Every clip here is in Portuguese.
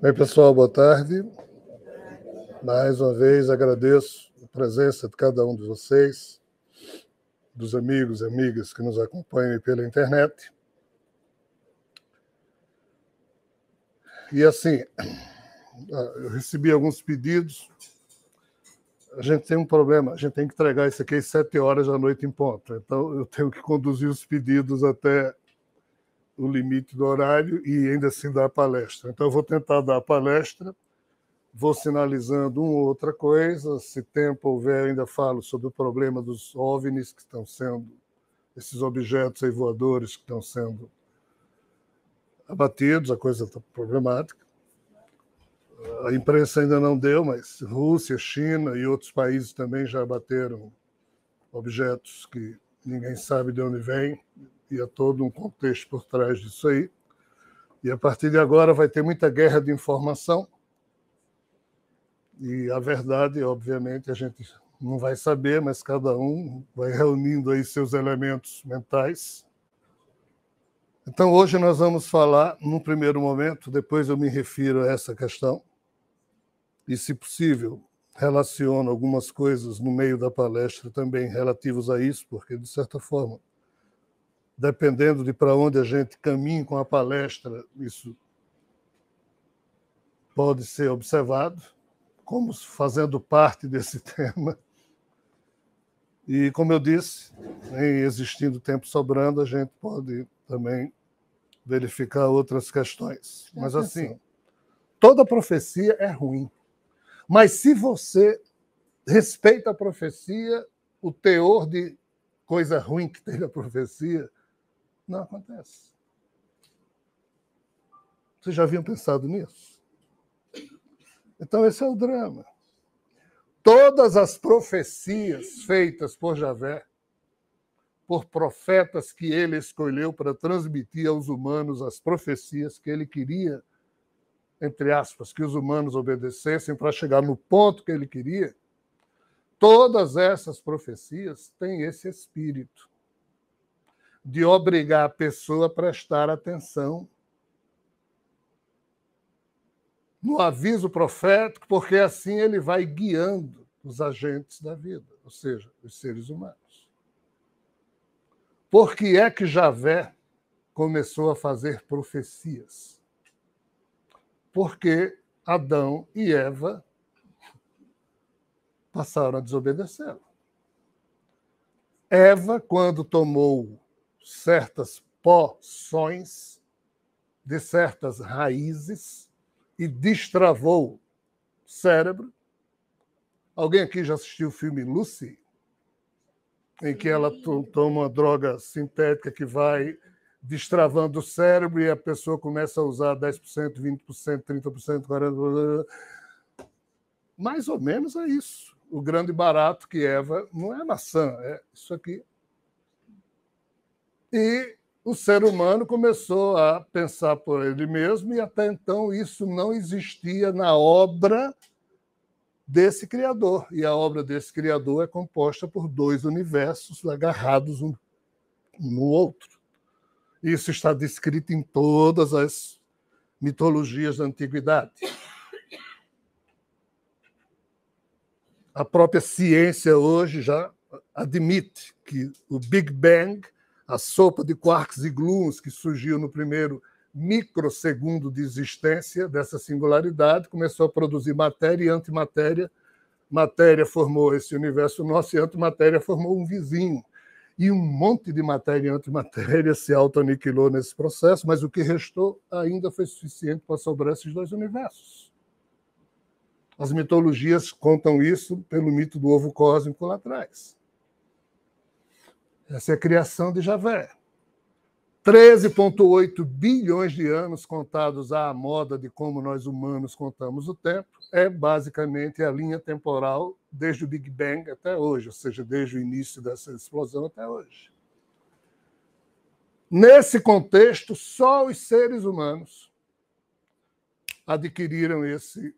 Bem, pessoal, boa tarde. Mais uma vez agradeço a presença de cada um de vocês, dos amigos e amigas que nos acompanham pela internet. E assim, ah, eu recebi alguns pedidos. A gente tem um problema, a gente tem que entregar isso aqui às sete horas da noite em ponto. Então, eu tenho que conduzir os pedidos até o limite do horário e ainda assim dar a palestra. Então, eu vou tentar dar a palestra, vou sinalizando uma ou outra coisa. Se tempo houver, ainda falo sobre o problema dos OVNIs que estão sendo, esses objetos aí voadores que estão sendo abatidos, a coisa está problemática. A imprensa ainda não deu, mas Rússia, China e outros países também já abateram objetos que ninguém sabe de onde vêm, e há é todo um contexto por trás disso aí. E a partir de agora vai ter muita guerra de informação. E a verdade, obviamente, a gente não vai saber, mas cada um vai reunindo aí seus elementos mentais. Então, hoje nós vamos falar, num primeiro momento, depois eu me refiro a essa questão, e, se possível, relaciono algumas coisas no meio da palestra também relativos a isso, porque, de certa forma, dependendo de para onde a gente caminha com a palestra, isso pode ser observado como fazendo parte desse tema. E, como eu disse, em existindo tempo sobrando, a gente pode também verificar outras questões. Mas, assim, toda profecia é ruim. Mas se você respeita a profecia, o teor de coisa ruim que tem na profecia, não acontece. Vocês já haviam pensado nisso? Então, esse é o drama. Todas as profecias feitas por Javé, por profetas que ele escolheu para transmitir aos humanos as profecias que ele queria, entre aspas, que os humanos obedecessem para chegar no ponto que ele queria, todas essas profecias têm esse espírito de obrigar a pessoa a prestar atenção no aviso profético, porque assim ele vai guiando os agentes da vida, ou seja, os seres humanos. Por que é que Javé começou a fazer profecias? Porque Adão e Eva passaram a desobedecê-lo. Eva, quando tomou certas poções, de certas raízes e destravou o cérebro. Alguém aqui já assistiu o filme Lucy? Em que ela toma uma droga sintética que vai destravando o cérebro e a pessoa começa a usar 10%, 20%, 30%, 40%. Mais ou menos é isso. O grande barato que Eva não é maçã, é isso aqui e o ser humano começou a pensar por ele mesmo, e até então isso não existia na obra desse Criador. E a obra desse Criador é composta por dois universos agarrados um no outro. Isso está descrito em todas as mitologias da antiguidade. A própria ciência hoje já admite que o Big Bang a sopa de quarks e gluons que surgiu no primeiro microsegundo de existência dessa singularidade, começou a produzir matéria e antimatéria. Matéria formou esse universo nosso e antimatéria formou um vizinho. E um monte de matéria e antimatéria se auto-aniquilou nesse processo, mas o que restou ainda foi suficiente para sobrar esses dois universos. As mitologias contam isso pelo mito do ovo cósmico lá atrás. Essa é a criação de Javé. 13,8 bilhões de anos contados à moda de como nós humanos contamos o tempo, é basicamente a linha temporal desde o Big Bang até hoje, ou seja, desde o início dessa explosão até hoje. Nesse contexto, só os seres humanos adquiriram esse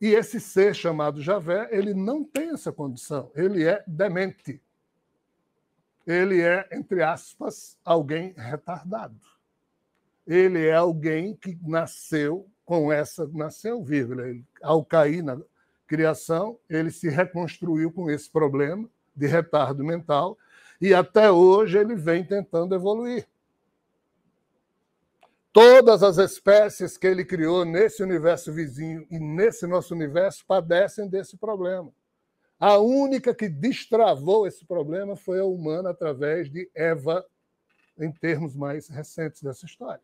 e esse ser chamado Javé, ele não tem essa condição, ele é demente. Ele é, entre aspas, alguém retardado. Ele é alguém que nasceu com essa, nasceu, vírgula, ele, ao cair na criação, ele se reconstruiu com esse problema de retardo mental e até hoje ele vem tentando evoluir. Todas as espécies que ele criou nesse universo vizinho e nesse nosso universo padecem desse problema. A única que destravou esse problema foi a humana através de Eva, em termos mais recentes dessa história.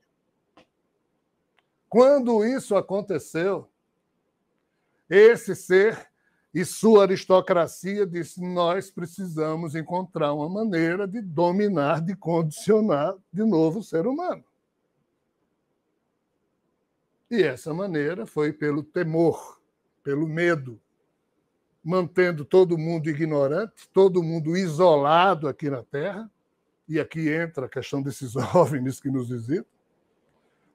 Quando isso aconteceu, esse ser e sua aristocracia disse: nós precisamos encontrar uma maneira de dominar, de condicionar de novo o ser humano. E essa maneira foi pelo temor, pelo medo, mantendo todo mundo ignorante, todo mundo isolado aqui na Terra. E aqui entra a questão desses OVNIs que nos visitam.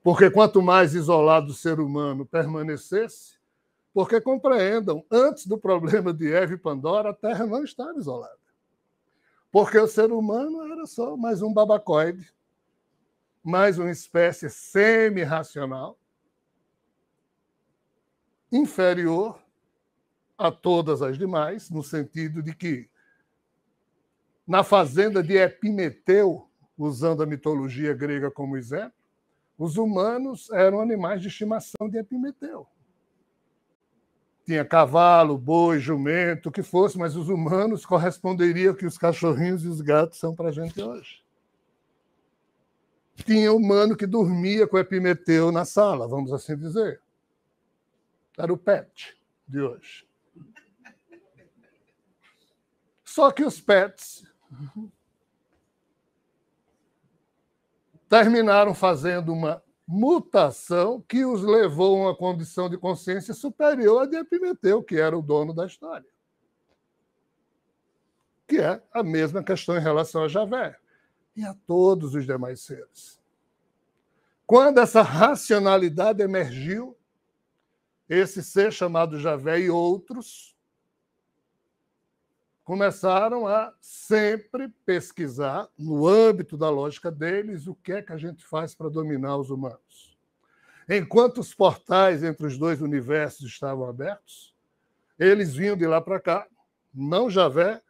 Porque quanto mais isolado o ser humano permanecesse, porque compreendam, antes do problema de Eva e Pandora, a Terra não estava isolada. Porque o ser humano era só mais um babacoide, mais uma espécie semi-racional, inferior a todas as demais, no sentido de que na fazenda de Epimeteu, usando a mitologia grega como exemplo, os humanos eram animais de estimação de Epimeteu. Tinha cavalo, boi, jumento, o que fosse, mas os humanos corresponderiam ao que os cachorrinhos e os gatos são para a gente hoje. Tinha humano que dormia com Epimeteu na sala, vamos assim dizer. Era o pet de hoje. Só que os pets terminaram fazendo uma mutação que os levou a uma condição de consciência superior à de Epimeteu, que era o dono da história. Que é a mesma questão em relação a Javé e a todos os demais seres. Quando essa racionalidade emergiu, esse ser chamado Javé e outros começaram a sempre pesquisar, no âmbito da lógica deles, o que é que a gente faz para dominar os humanos. Enquanto os portais entre os dois universos estavam abertos, eles vinham de lá para cá, não Javé,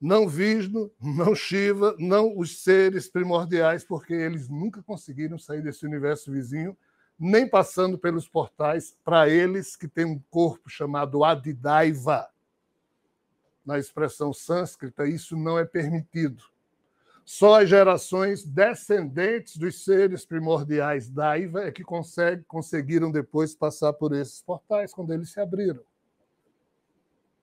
não Visno, não Shiva, não os seres primordiais, porque eles nunca conseguiram sair desse universo vizinho nem passando pelos portais para eles que têm um corpo chamado adidaiva. Na expressão sânscrita, isso não é permitido. Só as gerações descendentes dos seres primordiais daiva é que consegue, conseguiram depois passar por esses portais quando eles se abriram.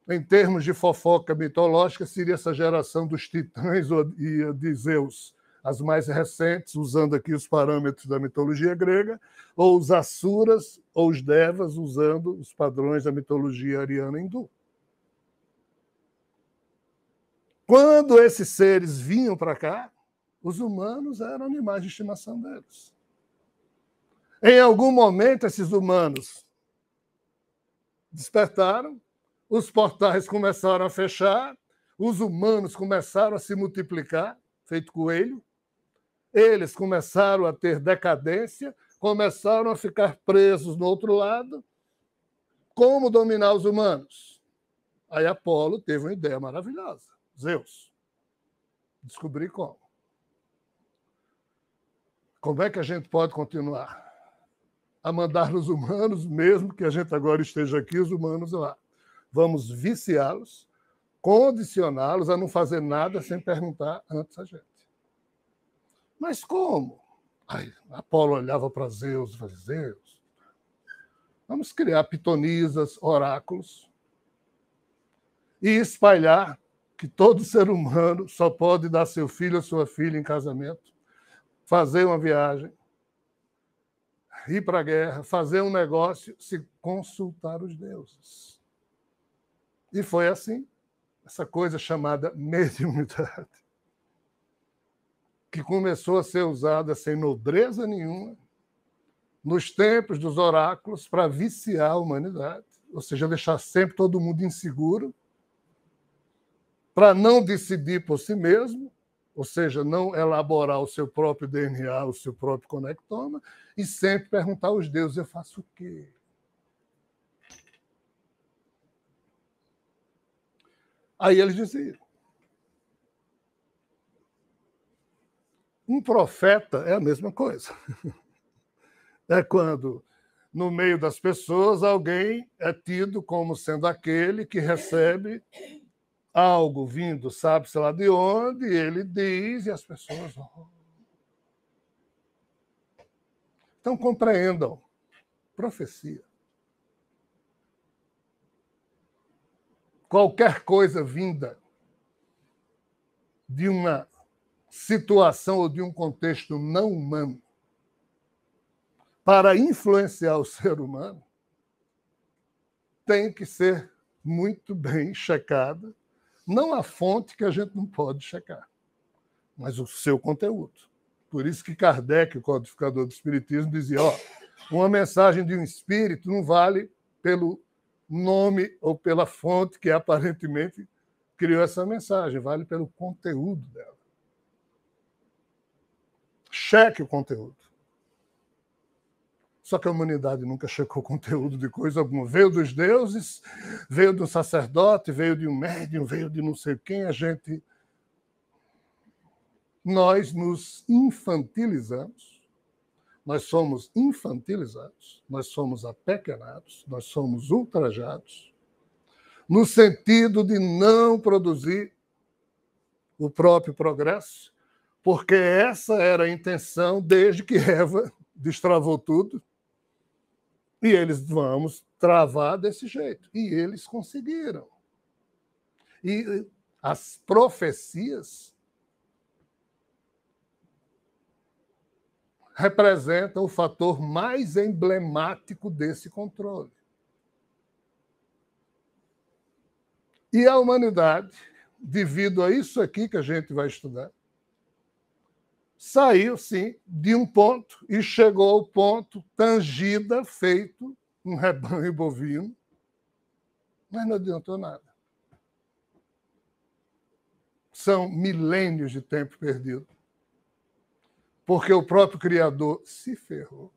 Em termos de fofoca mitológica, seria essa geração dos titãs e de Zeus as mais recentes, usando aqui os parâmetros da mitologia grega, ou os asuras ou os devas, usando os padrões da mitologia ariana hindu. Quando esses seres vinham para cá, os humanos eram animais de estimação deles. Em algum momento, esses humanos despertaram, os portais começaram a fechar, os humanos começaram a se multiplicar, feito coelho, eles começaram a ter decadência, começaram a ficar presos no outro lado. Como dominar os humanos? Aí Apolo teve uma ideia maravilhosa. Zeus. Descobri como. Como é que a gente pode continuar a mandar os humanos, mesmo que a gente agora esteja aqui, os humanos lá? Vamos viciá-los, condicioná-los a não fazer nada sem perguntar antes a gente. Mas como? Aí, Apolo olhava para Zeus e falava, Zeus, vamos criar pitonisas, oráculos e espalhar que todo ser humano só pode dar seu filho ou sua filha em casamento, fazer uma viagem, ir para a guerra, fazer um negócio, se consultar os deuses. E foi assim, essa coisa chamada mediunidade que começou a ser usada sem nobreza nenhuma nos tempos dos oráculos para viciar a humanidade, ou seja, deixar sempre todo mundo inseguro, para não decidir por si mesmo, ou seja, não elaborar o seu próprio DNA, o seu próprio conectoma, e sempre perguntar aos deuses: eu faço o quê? Aí eles diziam: Um profeta é a mesma coisa. É quando, no meio das pessoas, alguém é tido como sendo aquele que recebe algo vindo, sabe-se lá de onde, e ele diz, e as pessoas. Oh. Então, compreendam. Profecia. Qualquer coisa vinda de uma situação ou de um contexto não humano para influenciar o ser humano tem que ser muito bem checada, não a fonte que a gente não pode checar, mas o seu conteúdo. Por isso que Kardec, o codificador do espiritismo, dizia, ó, uma mensagem de um espírito não vale pelo nome ou pela fonte que aparentemente criou essa mensagem, vale pelo conteúdo dela cheque o conteúdo. Só que a humanidade nunca checou conteúdo de coisa alguma. Veio dos deuses, veio de um sacerdote, veio de um médium, veio de não sei quem. A gente. Nós nos infantilizamos, nós somos infantilizados, nós somos apequenados, nós somos ultrajados, no sentido de não produzir o próprio progresso porque essa era a intenção desde que Eva destravou tudo. E eles vamos travar desse jeito. E eles conseguiram. E as profecias representam o fator mais emblemático desse controle. E a humanidade, devido a isso aqui que a gente vai estudar, saiu sim de um ponto e chegou ao ponto tangida, feito um rebanho bovino, mas não adiantou nada. São milênios de tempo perdido. Porque o próprio Criador se ferrou.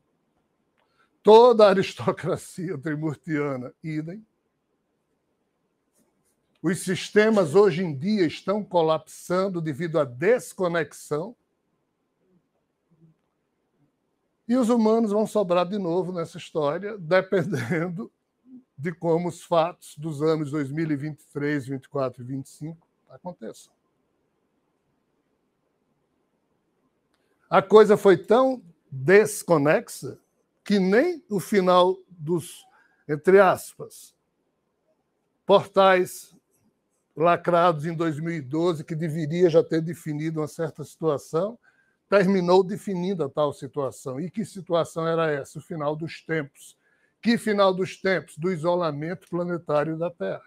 Toda a aristocracia trimurtiana, idem. Os sistemas hoje em dia estão colapsando devido à desconexão e os humanos vão sobrar de novo nessa história, dependendo de como os fatos dos anos 2023, 24 e 25 aconteçam. A coisa foi tão desconexa que nem o final dos, entre aspas, portais lacrados em 2012, que deveria já ter definido uma certa situação, terminou definindo a tal situação. E que situação era essa? O final dos tempos. Que final dos tempos? Do isolamento planetário da Terra.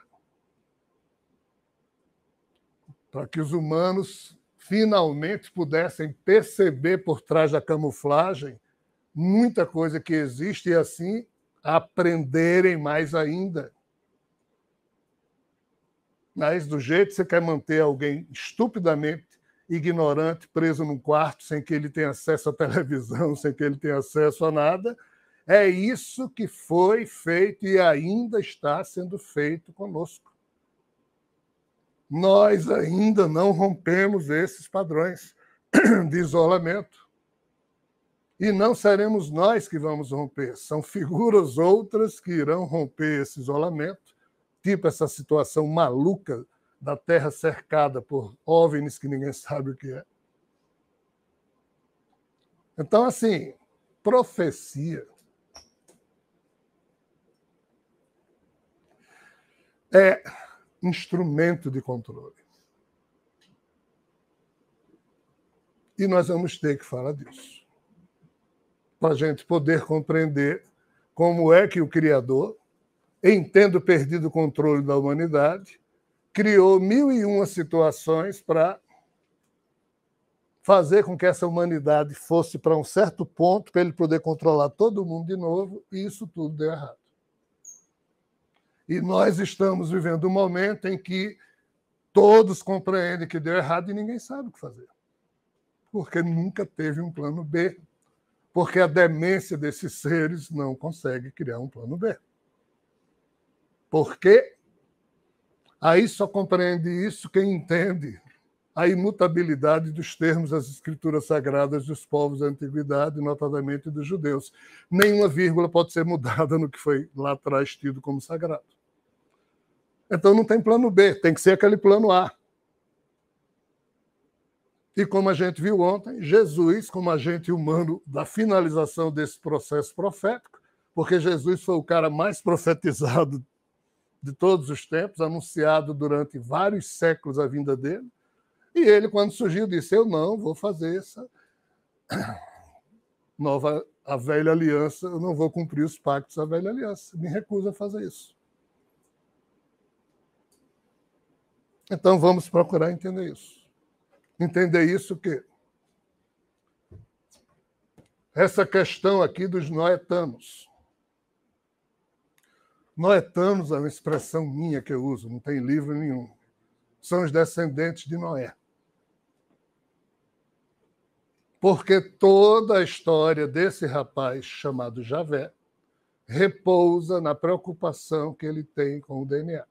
Para que os humanos finalmente pudessem perceber por trás da camuflagem muita coisa que existe e assim aprenderem mais ainda. Mas do jeito que você quer manter alguém estupidamente ignorante, preso num quarto, sem que ele tenha acesso à televisão, sem que ele tenha acesso a nada. É isso que foi feito e ainda está sendo feito conosco. Nós ainda não rompemos esses padrões de isolamento. E não seremos nós que vamos romper, são figuras outras que irão romper esse isolamento, tipo essa situação maluca da Terra cercada por OVNIs que ninguém sabe o que é. Então, assim, profecia. É instrumento de controle. E nós vamos ter que falar disso. Para a gente poder compreender como é que o Criador, entendo perdido o controle da humanidade, criou mil e uma situações para fazer com que essa humanidade fosse para um certo ponto para ele poder controlar todo mundo de novo e isso tudo deu errado. E nós estamos vivendo um momento em que todos compreendem que deu errado e ninguém sabe o que fazer. Porque nunca teve um plano B. Porque a demência desses seres não consegue criar um plano B. Porque Aí só compreende isso quem entende a imutabilidade dos termos das escrituras sagradas dos povos da antiguidade, notadamente dos judeus. Nenhuma vírgula pode ser mudada no que foi lá atrás tido como sagrado. Então não tem plano B, tem que ser aquele plano A. E como a gente viu ontem, Jesus, como agente humano da finalização desse processo profético, porque Jesus foi o cara mais profetizado de todos os tempos, anunciado durante vários séculos a vinda dele. E ele, quando surgiu, disse: Eu não vou fazer essa nova, a velha aliança, eu não vou cumprir os pactos da velha aliança, me recuso a fazer isso. Então vamos procurar entender isso. Entender isso que essa questão aqui dos noetanos Noetanos é uma expressão minha que eu uso, não tem livro nenhum. São os descendentes de Noé. Porque toda a história desse rapaz chamado Javé repousa na preocupação que ele tem com o DNA.